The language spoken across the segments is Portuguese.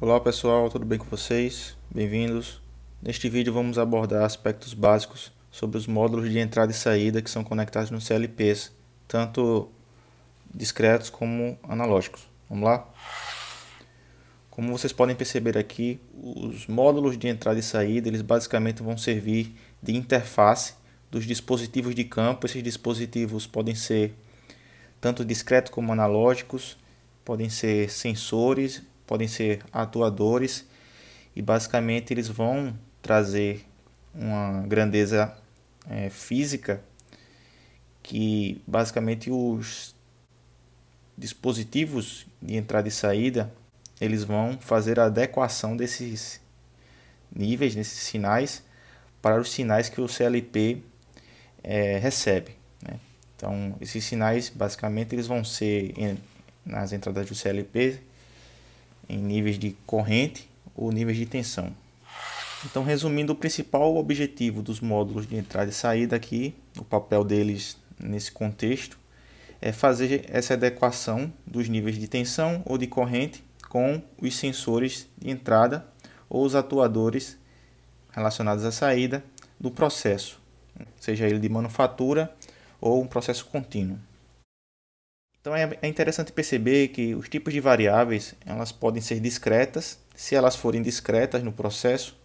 Olá pessoal, tudo bem com vocês? Bem-vindos. Neste vídeo vamos abordar aspectos básicos sobre os módulos de entrada e saída que são conectados nos CLPs, tanto discretos como analógicos. Vamos lá? Como vocês podem perceber aqui, os módulos de entrada e saída, eles basicamente vão servir de interface dos dispositivos de campo. Esses dispositivos podem ser tanto discretos como analógicos, podem ser sensores podem ser atuadores e basicamente eles vão trazer uma grandeza é, física que basicamente os dispositivos de entrada e saída eles vão fazer a adequação desses níveis, desses sinais para os sinais que o CLP é, recebe. Né? Então esses sinais basicamente eles vão ser nas entradas do CLP em níveis de corrente ou níveis de tensão. Então, resumindo, o principal objetivo dos módulos de entrada e saída aqui, o papel deles nesse contexto, é fazer essa adequação dos níveis de tensão ou de corrente com os sensores de entrada ou os atuadores relacionados à saída do processo, seja ele de manufatura ou um processo contínuo. Então é, é, interessante perceber que os tipos de variáveis elas podem ser discretas. Se elas forem discretas no processo,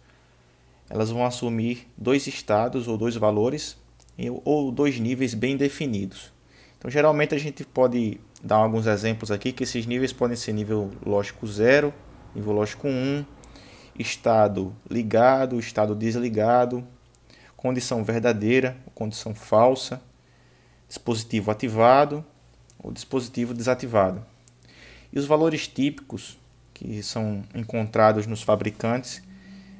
elas vão assumir dois estados ou dois valores ou dois níveis bem definidos. Então, geralmente a gente pode dar alguns exemplos aqui que esses níveis podem ser nível lógico 0, nível lógico 1, um, estado ligado, estado desligado, condição verdadeira, condição falsa, dispositivo ativado o dispositivo desativado. E os valores típicos que são encontrados nos fabricantes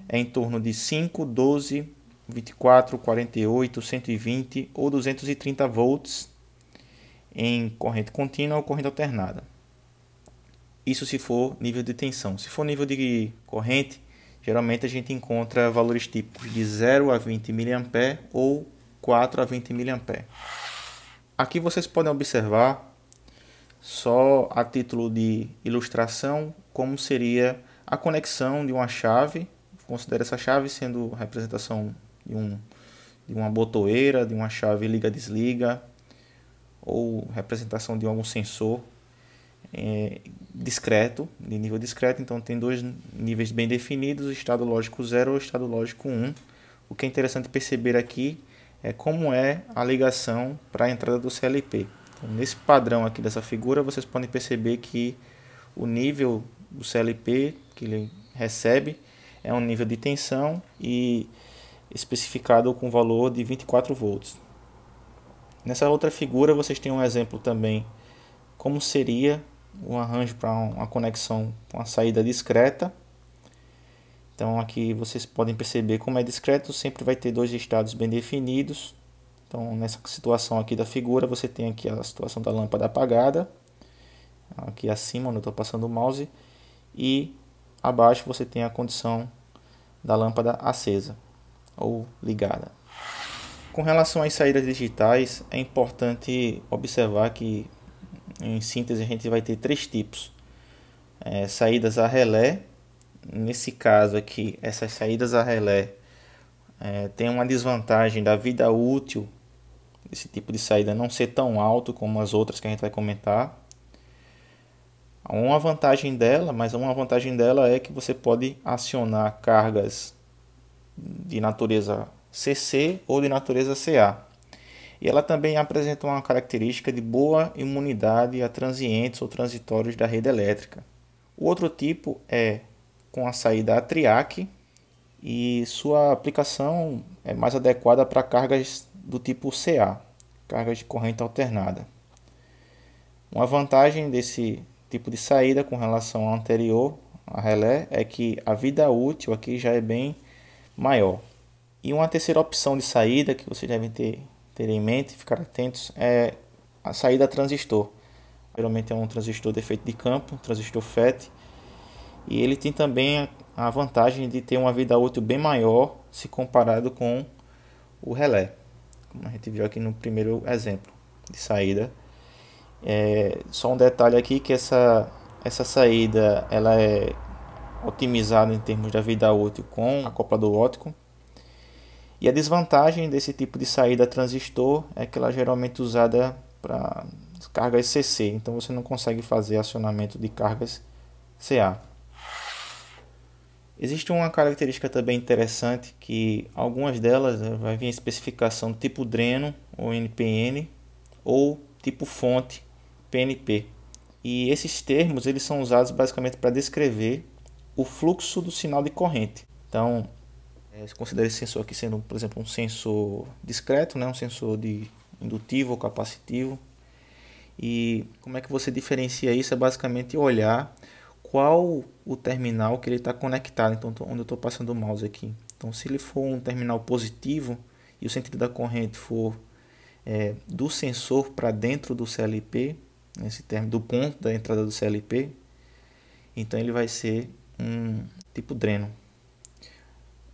é em torno de 5, 12, 24, 48, 120 ou 230 volts em corrente contínua ou corrente alternada. Isso se for nível de tensão. Se for nível de corrente, geralmente a gente encontra valores típicos de 0 a 20 mA ou 4 a 20 mA. Aqui vocês podem observar só a título de ilustração, como seria a conexão de uma chave, considera essa chave sendo a representação de, um, de uma botoeira, de uma chave liga-desliga, ou representação de algum sensor é, discreto, de nível discreto, então tem dois níveis bem definidos, estado lógico 0 ou estado lógico 1. Um. O que é interessante perceber aqui é como é a ligação para a entrada do CLP. Nesse padrão aqui dessa figura, vocês podem perceber que o nível do CLP que ele recebe é um nível de tensão e especificado com valor de 24 volts. Nessa outra figura, vocês têm um exemplo também como seria um arranjo para uma conexão com a saída discreta. Então aqui vocês podem perceber como é discreto, sempre vai ter dois estados bem definidos então, nessa situação aqui da figura, você tem aqui a situação da lâmpada apagada, aqui acima onde eu estou passando o mouse, e abaixo você tem a condição da lâmpada acesa ou ligada. Com relação às saídas digitais, é importante observar que, em síntese, a gente vai ter três tipos. É, saídas a relé, nesse caso aqui, essas saídas a relé é, tem uma desvantagem da vida útil esse tipo de saída não ser tão alto como as outras que a gente vai comentar. Uma vantagem dela, mas uma vantagem dela é que você pode acionar cargas de natureza CC ou de natureza CA. E ela também apresenta uma característica de boa imunidade a transientes ou transitórios da rede elétrica. O outro tipo é com a saída atriac e sua aplicação é mais adequada para cargas do tipo CA, carga de corrente alternada. Uma vantagem desse tipo de saída com relação ao anterior, a relé, é que a vida útil aqui já é bem maior. E uma terceira opção de saída que vocês devem ter, ter em mente, ficar atentos, é a saída transistor. Geralmente é um transistor de efeito de campo, um transistor FET, e ele tem também a vantagem de ter uma vida útil bem maior se comparado com o relé como a gente viu aqui no primeiro exemplo de saída. É, só um detalhe aqui que essa, essa saída ela é otimizada em termos da vida útil com a copa do ótico. E a desvantagem desse tipo de saída transistor é que ela é geralmente usada para cargas CC, então você não consegue fazer acionamento de cargas CA. Existe uma característica também interessante que algumas delas né, vai vir a especificação tipo dreno ou NPN ou tipo fonte PNP. E esses termos eles são usados basicamente para descrever o fluxo do sinal de corrente. Então, é, se considera esse sensor aqui sendo, por exemplo, um sensor discreto, né? um sensor de indutivo ou capacitivo. E como é que você diferencia isso? É basicamente olhar qual o terminal que ele está conectado, então onde eu estou passando o mouse aqui. Então se ele for um terminal positivo e o sentido da corrente for é, do sensor para dentro do CLP, nesse termo do ponto da entrada do CLP, então ele vai ser um tipo dreno.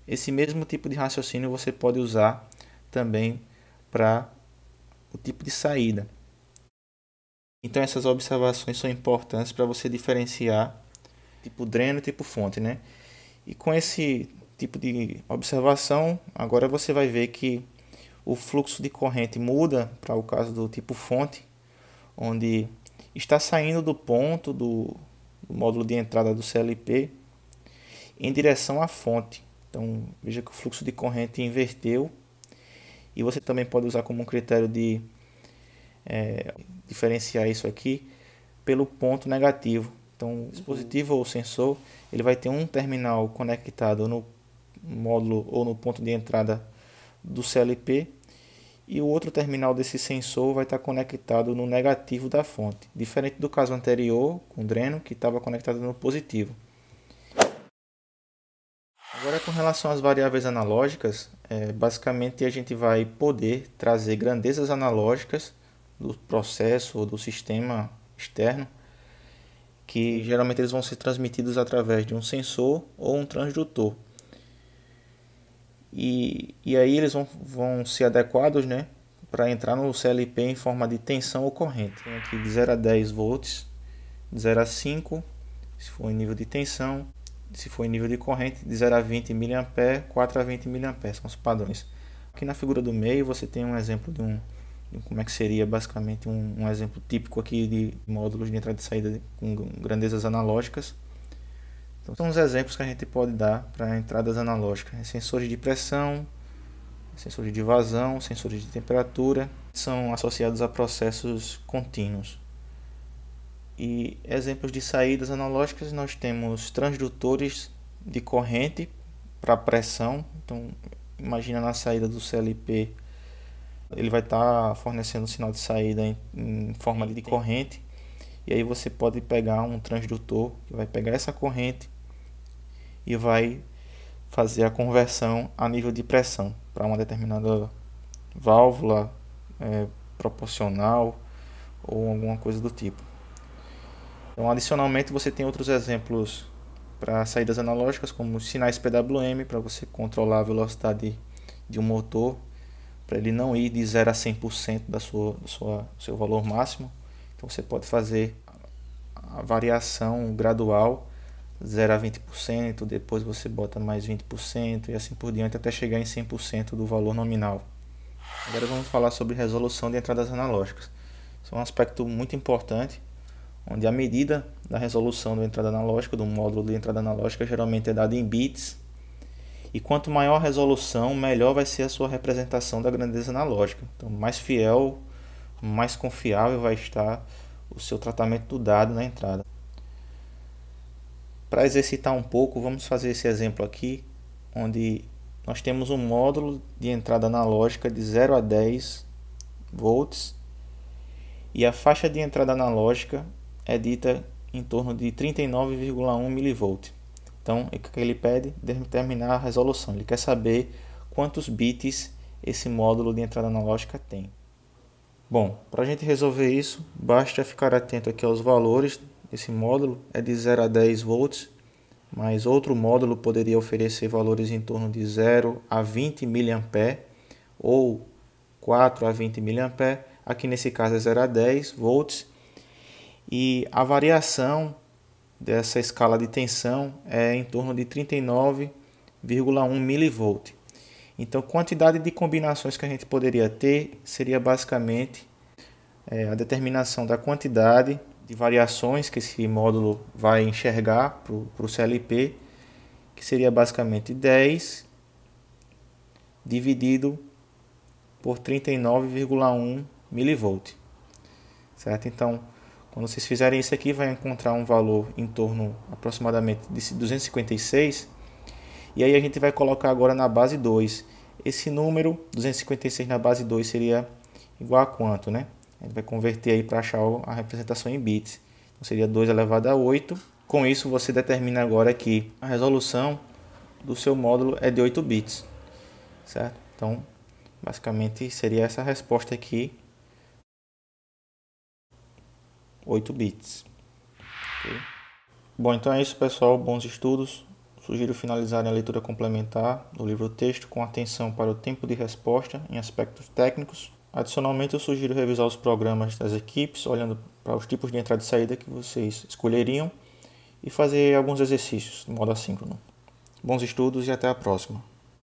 Esse mesmo tipo de raciocínio você pode usar também para o tipo de saída. Então essas observações são importantes para você diferenciar tipo dreno e tipo fonte, né? E com esse tipo de observação, agora você vai ver que o fluxo de corrente muda para o caso do tipo fonte, onde está saindo do ponto do, do módulo de entrada do CLP em direção à fonte. Então veja que o fluxo de corrente inverteu e você também pode usar como um critério de é, diferenciar isso aqui pelo ponto negativo. Então, o dispositivo ou sensor, ele vai ter um terminal conectado no módulo ou no ponto de entrada do CLP e o outro terminal desse sensor vai estar conectado no negativo da fonte, diferente do caso anterior com o dreno que estava conectado no positivo. Agora, com relação às variáveis analógicas, é, basicamente a gente vai poder trazer grandezas analógicas do processo ou do sistema externo que geralmente eles vão ser transmitidos através de um sensor ou um transdutor. E, e aí eles vão, vão ser adequados né, para entrar no CLP em forma de tensão ou corrente. Tem aqui de 0 a 10 volts, de 0 a 5, se for em nível de tensão, se for em nível de corrente, de 0 a 20 mA, 4 a 20 mA, são os padrões. Aqui na figura do meio você tem um exemplo de um como é que seria basicamente um, um, exemplo típico aqui de módulos de entrada e saída com grandezas analógicas. Então, são os exemplos que a gente pode dar para entradas analógicas. É sensores de pressão, sensores de vazão, sensores de temperatura, são associados a processos contínuos. E exemplos de saídas analógicas, nós temos transdutores de corrente para pressão. Então, imagina na saída do CLP ele vai estar tá fornecendo o sinal de saída em, em forma de corrente. E aí você pode pegar um transdutor que vai pegar essa corrente e vai fazer a conversão a nível de pressão para uma determinada válvula é, proporcional ou alguma coisa do tipo. Então, adicionalmente, você tem outros exemplos para saídas analógicas, como sinais PWM, para você controlar a velocidade de um motor para ele não ir de 0 a 100% da sua, do sua, seu valor máximo. Então você pode fazer a variação gradual, 0 a 20%, depois você bota mais 20% e assim por diante até chegar em 100% do valor nominal. Agora vamos falar sobre resolução de entradas analógicas. Isso é um aspecto muito importante, onde a medida da resolução da entrada analógica, do módulo de entrada analógica, geralmente é dada em bits e quanto maior a resolução, melhor vai ser a sua representação da grandeza analógica. Então, mais fiel, mais confiável vai estar o seu tratamento do dado na entrada. Para exercitar um pouco, vamos fazer esse exemplo aqui, onde nós temos um módulo de entrada analógica de 0 a 10 volts e a faixa de entrada analógica é dita em torno de 39,1 mV. Então, o é que ele pede? Determinar a resolução. Ele quer saber quantos bits esse módulo de entrada analógica tem. Bom, para a gente resolver isso, basta ficar atento aqui aos valores. Esse módulo é de 0 a 10 volts, mas outro módulo poderia oferecer valores em torno de 0 a 20 mA ou 4 a 20 mA. Aqui nesse caso é 0 a 10 volts. E a variação dessa escala de tensão é em torno de 39,1 mV. Então, quantidade de combinações que a gente poderia ter seria basicamente é, a determinação da quantidade de variações que esse módulo vai enxergar para o CLP, que seria basicamente 10 dividido por 39,1 mV, Certo? Então, quando vocês fizerem isso aqui, vai encontrar um valor em torno aproximadamente de 256. E aí a gente vai colocar agora na base 2. Esse número, 256 na base 2, seria igual a quanto, né? A gente vai converter aí para achar a representação em bits. Então, seria 2 elevado a 8. Com isso, você determina agora que a resolução do seu módulo é de 8 bits, certo? Então, basicamente seria essa resposta aqui 8 bits. Okay? Bom, então é isso, pessoal. Bons estudos. Sugiro finalizarem a leitura complementar do livro texto com atenção para o tempo de resposta em aspectos técnicos. Adicionalmente, eu sugiro revisar os programas das equipes, olhando para os tipos de entrada e saída que vocês escolheriam e fazer alguns exercícios de modo assíncrono. Bons estudos e até a próxima!